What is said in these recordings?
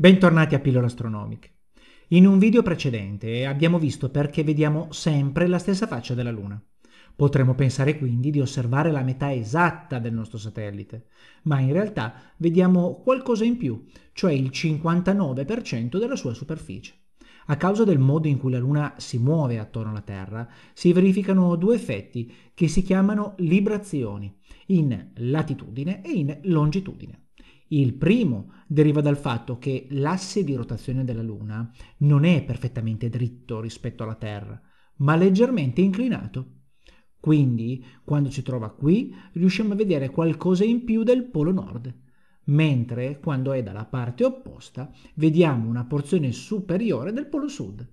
Bentornati a Pillole Astronomiche. In un video precedente abbiamo visto perché vediamo sempre la stessa faccia della Luna. Potremmo pensare quindi di osservare la metà esatta del nostro satellite, ma in realtà vediamo qualcosa in più, cioè il 59% della sua superficie. A causa del modo in cui la Luna si muove attorno alla Terra, si verificano due effetti che si chiamano librazioni, in latitudine e in longitudine. Il primo deriva dal fatto che l'asse di rotazione della Luna non è perfettamente dritto rispetto alla Terra, ma leggermente inclinato. Quindi, quando ci trova qui, riusciamo a vedere qualcosa in più del polo nord, mentre quando è dalla parte opposta, vediamo una porzione superiore del polo sud.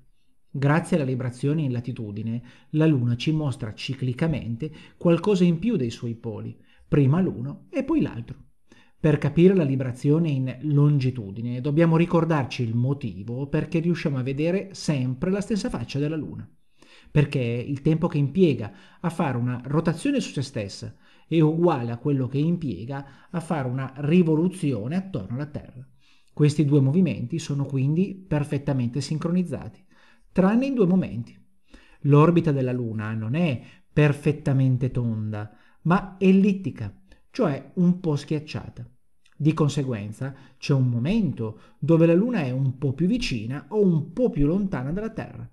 Grazie alla librazione in latitudine, la Luna ci mostra ciclicamente qualcosa in più dei suoi poli, prima l'uno e poi l'altro. Per capire la librazione in longitudine dobbiamo ricordarci il motivo perché riusciamo a vedere sempre la stessa faccia della Luna, perché il tempo che impiega a fare una rotazione su se stessa è uguale a quello che impiega a fare una rivoluzione attorno alla Terra. Questi due movimenti sono quindi perfettamente sincronizzati, tranne in due momenti. L'orbita della Luna non è perfettamente tonda, ma ellittica, cioè un po' schiacciata. Di conseguenza c'è un momento dove la Luna è un po' più vicina o un po' più lontana dalla Terra.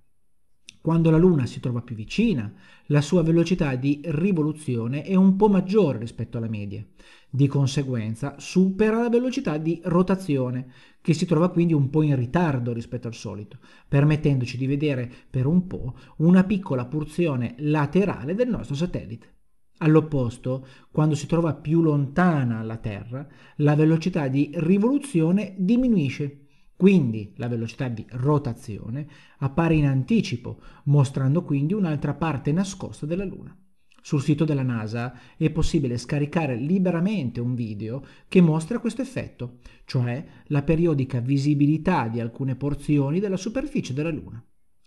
Quando la Luna si trova più vicina, la sua velocità di rivoluzione è un po' maggiore rispetto alla media. Di conseguenza supera la velocità di rotazione, che si trova quindi un po' in ritardo rispetto al solito, permettendoci di vedere per un po' una piccola porzione laterale del nostro satellite. All'opposto, quando si trova più lontana la Terra, la velocità di rivoluzione diminuisce. Quindi la velocità di rotazione appare in anticipo, mostrando quindi un'altra parte nascosta della Luna. Sul sito della NASA è possibile scaricare liberamente un video che mostra questo effetto, cioè la periodica visibilità di alcune porzioni della superficie della Luna.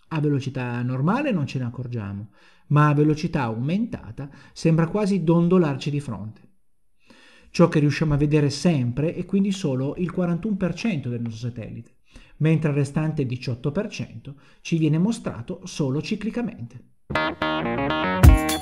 A velocità normale non ce ne accorgiamo, ma a velocità aumentata sembra quasi dondolarci di fronte. Ciò che riusciamo a vedere sempre è quindi solo il 41% del nostro satellite, mentre il restante 18% ci viene mostrato solo ciclicamente.